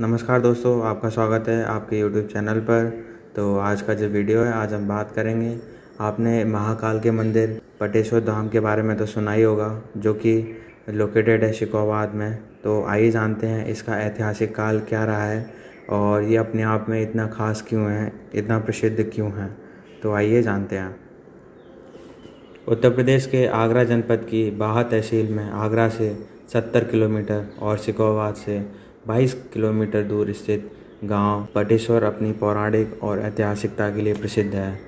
नमस्कार दोस्तों आपका स्वागत है आपके यूट्यूब चैनल पर तो आज का जो वीडियो है आज हम बात करेंगे आपने महाकाल के मंदिर पटेश्वर धाम के बारे में तो सुना ही होगा जो कि लोकेटेड है शिकोबाद में तो आइए जानते हैं इसका ऐतिहासिक काल क्या रहा है और ये अपने आप में इतना ख़ास क्यों है इतना प्रसिद्ध क्यों है तो आइए जानते हैं उत्तर प्रदेश के आगरा जनपद की बाह तहसील में आगरा से 70 किलोमीटर और शिकोबाद से 22 किलोमीटर दूर स्थित गांव पटेश्वर अपनी पौराणिक और ऐतिहासिकता के लिए प्रसिद्ध है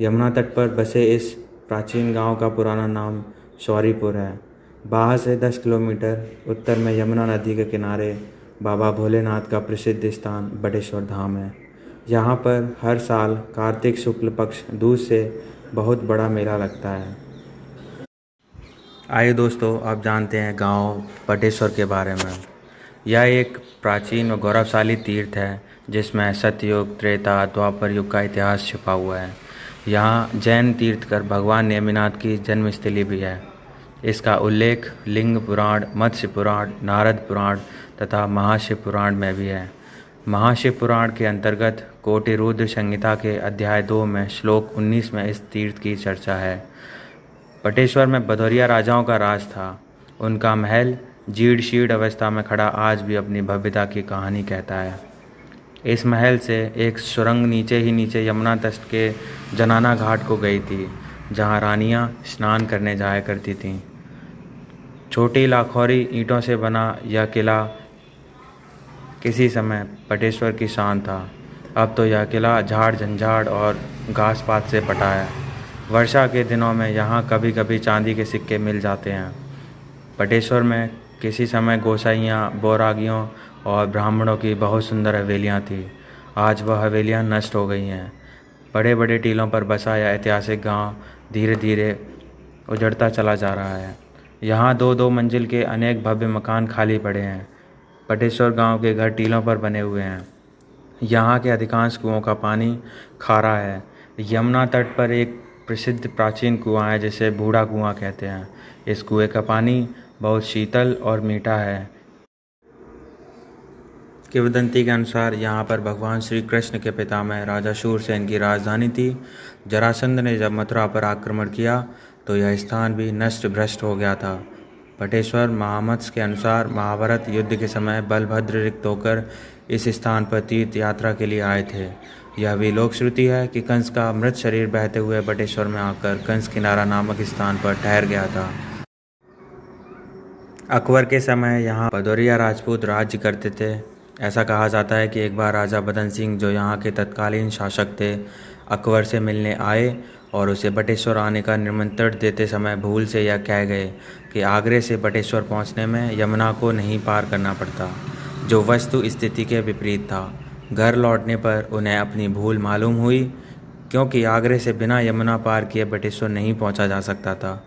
यमुना तट पर बसे इस प्राचीन गांव का पुराना नाम शौरीपुर है बाहर से 10 किलोमीटर उत्तर में यमुना नदी के किनारे बाबा भोलेनाथ का प्रसिद्ध स्थान बटेश्वर धाम है यहाँ पर हर साल कार्तिक शुक्ल पक्ष दूध से बहुत बड़ा मेला लगता है आइए दोस्तों आप जानते हैं गांव पटेश्वर के बारे में यह एक प्राचीन और गौरवशाली तीर्थ है जिसमें सतयुग त्रेता द्वापर युग का इतिहास छिपा हुआ है यहाँ जैन तीर्थ कर भगवान नेमिनाथ की जन्मस्थली भी है इसका उल्लेख लिंग पुराण मत्स्य पुराण नारद पुराण तथा महाशिव पुराण में भी है महाशिव पुराण के अंतर्गत कोटिरुद्र संहिता के अध्याय दो में श्लोक 19 में इस तीर्थ की चर्चा है पटेश्वर में भदौरिया राजाओं का राज था उनका महल जीड़ शीड अवस्था में खड़ा आज भी अपनी भव्यता की कहानी कहता है इस महल से एक सुरंग नीचे ही नीचे यमुना तट के जनाना घाट को गई थी जहाँ रानियाँ स्नान करने जाया करती थीं छोटी लाखौरी ईंटों से बना यह किला किसी समय पटेश्वर की शान था अब तो यह किला झाड़ झंझाड़ और घास पात से पटा है वर्षा के दिनों में यहाँ कभी कभी चांदी के सिक्के मिल जाते हैं पटेश्वर में किसी समय गोसाइयाँ बोरागियों और ब्राह्मणों की बहुत सुंदर हवेलियाँ थी आज वह हवेलियाँ नष्ट हो गई हैं बड़े बड़े टीलों पर बसा यह ऐतिहासिक गांव धीरे धीरे उजड़ता चला जा रहा है यहाँ दो दो मंजिल के अनेक भव्य मकान खाली पड़े हैं पटेश्वर गांव के घर टीलों पर बने हुए हैं यहाँ के अधिकांश कुओं का पानी खारा है यमुना तट पर एक प्रसिद्ध प्राचीन कुआं है जिसे भूढ़ा कुआं कहते हैं इस कुएं का पानी बहुत शीतल और मीठा है किवदंती के अनुसार यहाँ पर भगवान श्री कृष्ण के पितामह राजा शूरसेन की राजधानी थी जरासंध ने जब मथुरा पर आक्रमण किया तो यह स्थान भी नष्ट भ्रष्ट हो गया था पटेश्वर महामत्स के अनुसार महाभारत युद्ध के समय बलभद्र रिक्त होकर इस स्थान पर तीर्थ यात्रा के लिए आए थे यह भी लोक श्रुति है कि कंस का मृत शरीर बहते हुए बटेश्वर में आकर कंस किनारा नामक स्थान पर ठहर गया था अकबर के समय यहाँ भदौरिया राजपूत राज्य करते थे ऐसा कहा जाता है कि एक बार राजा बदन सिंह जो यहाँ के तत्कालीन शासक थे अकबर से मिलने आए और उसे बटेश्वर आने का निमंत्रण देते समय भूल से यह कह गए कि आगरे से बटेश्वर पहुँचने में यमुना को नहीं पार करना पड़ता जो वस्तु स्थिति के विपरीत था घर लौटने पर उन्हें अपनी भूल मालूम हुई क्योंकि आगरे से बिना यमुना पार किए बटेश्वर नहीं पहुंचा जा सकता था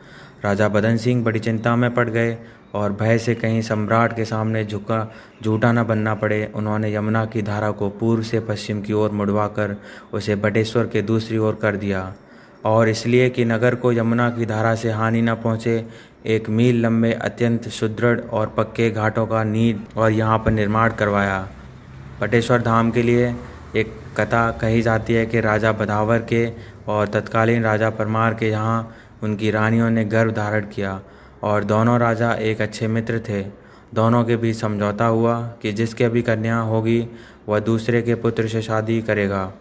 राजा बदन सिंह बड़ी चिंता में पड़ गए और भय से कहीं सम्राट के सामने झुका झूठा न बनना पड़े उन्होंने यमुना की धारा को पूर्व से पश्चिम की ओर मुड़वाकर उसे बटेश्वर के दूसरी ओर कर दिया और इसलिए कि नगर को यमुना की धारा से हानि न पहुँचे एक मील लंबे अत्यंत सुदृढ़ और पक्के घाटों का नींद और यहाँ पर निर्माण करवाया बटेश्वर धाम के लिए एक कथा कही जाती है कि राजा बदावर के और तत्कालीन राजा परमार के यहाँ उनकी रानियों ने गर्भ धारण किया और दोनों राजा एक अच्छे मित्र थे दोनों के बीच समझौता हुआ कि जिसके भी कन्या होगी वह दूसरे के पुत्र से शादी करेगा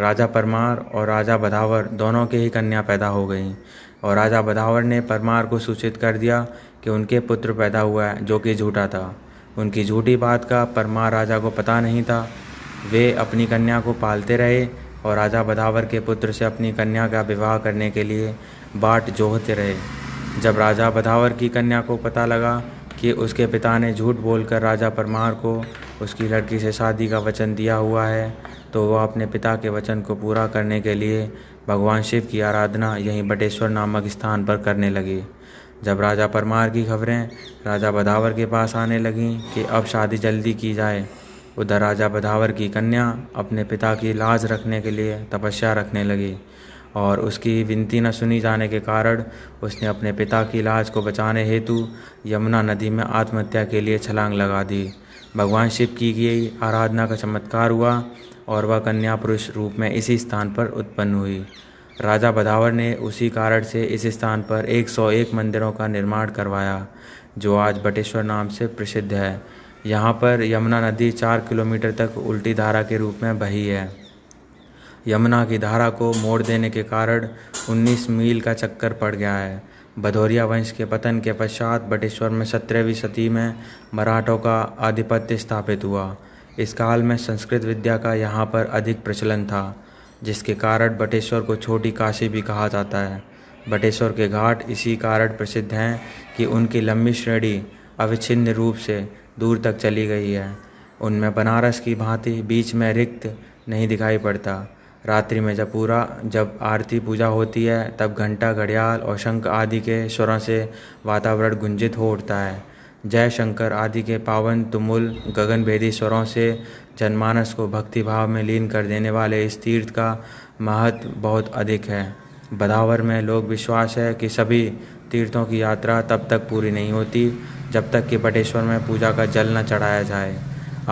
राजा परमार और राजा बधावर दोनों के ही कन्या पैदा हो गई और राजा बधावर ने परमार को सूचित कर दिया कि उनके पुत्र पैदा हुआ है जो कि झूठा था उनकी झूठी बात का परमार राजा को पता नहीं था वे अपनी कन्या को पालते रहे और राजा बधावर के पुत्र से अपनी कन्या का विवाह करने के लिए बाट जोहते रहे जब राजा बदावर की कन्या को पता लगा कि उसके पिता ने झूठ बोलकर राजा परमार को उसकी लड़की से शादी का वचन दिया हुआ है तो वह अपने पिता के वचन को पूरा करने के लिए भगवान शिव की आराधना यहीं बटेश्वर नामक स्थान पर करने लगी जब राजा परमार की खबरें राजा बदावर के पास आने लगीं कि अब शादी जल्दी की जाए उधर राजा बदावर की कन्या अपने पिता की लाज रखने के लिए तपस्या रखने लगी और उसकी विनती न सुनी जाने के कारण उसने अपने पिता की लाश को बचाने हेतु यमुना नदी में आत्महत्या के लिए छलांग लगा दी भगवान शिव की गई आराधना का चमत्कार हुआ और वह कन्या पुरुष रूप में इसी स्थान पर उत्पन्न हुई राजा बदावर ने उसी कारण से इस स्थान पर 101 मंदिरों का निर्माण करवाया जो आज बटेश्वर नाम से प्रसिद्ध है यहाँ पर यमुना नदी चार किलोमीटर तक उल्टी धारा के रूप में बही है यमुना की धारा को मोड़ देने के कारण 19 मील का चक्कर पड़ गया है भदौरिया वंश के पतन के पश्चात बटेश्वर में सत्रहवीं सदी में मराठों का आधिपत्य स्थापित हुआ इस काल में संस्कृत विद्या का यहाँ पर अधिक प्रचलन था जिसके कारण बटेश्वर को छोटी काशी भी कहा जाता है बटेश्वर के घाट इसी कारण प्रसिद्ध हैं कि उनकी लंबी श्रेणी अविच्छिन्न रूप से दूर तक चली गई है उनमें बनारस की भांति बीच में रिक्त नहीं दिखाई पड़ता रात्रि में जब पूरा जब आरती पूजा होती है तब घंटा घड़ियाल और शंख आदि के स्वरों से वातावरण गुंजित हो उठता है जय शंकर आदि के पावन तुमुल गगनभेदी स्वरों से जनमानस को भक्तिभाव में लीन कर देने वाले इस तीर्थ का महत्व बहुत अधिक है बदावर में लोग विश्वास है कि सभी तीर्थों की यात्रा तब तक पूरी नहीं होती जब तक कि बटेश्वर में पूजा का जल न चढ़ाया जाए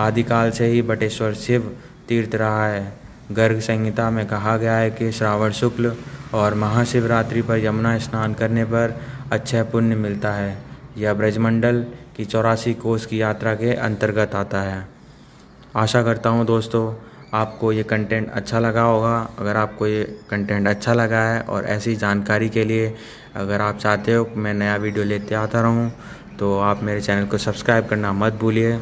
आदिकाल से ही बटेश्वर शिव तीर्थ रहा है गर्ग संहिता में कहा गया है कि श्रावण शुक्ल और महाशिवरात्रि पर यमुना स्नान करने पर अच्छा पुण्य मिलता है यह ब्रजमंडल की चौरासी कोष की यात्रा के अंतर्गत आता है आशा करता हूँ दोस्तों आपको ये कंटेंट अच्छा लगा होगा अगर आपको ये कंटेंट अच्छा लगा है और ऐसी जानकारी के लिए अगर आप चाहते हो मैं नया वीडियो लेते आता रहूँ तो आप मेरे चैनल को सब्सक्राइब करना मत भूलिए